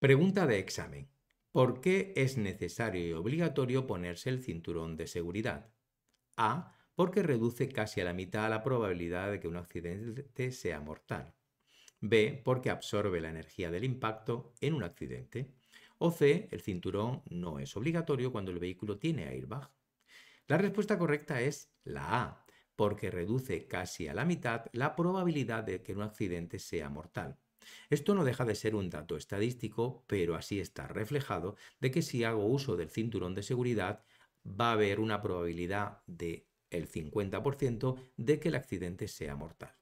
Pregunta de examen. ¿Por qué es necesario y obligatorio ponerse el cinturón de seguridad? A. Porque reduce casi a la mitad la probabilidad de que un accidente sea mortal. B. Porque absorbe la energía del impacto en un accidente. O C. El cinturón no es obligatorio cuando el vehículo tiene airbag. La respuesta correcta es la A, porque reduce casi a la mitad la probabilidad de que un accidente sea mortal. Esto no deja de ser un dato estadístico, pero así está reflejado de que si hago uso del cinturón de seguridad, va a haber una probabilidad de 50% de que el accidente sea mortal.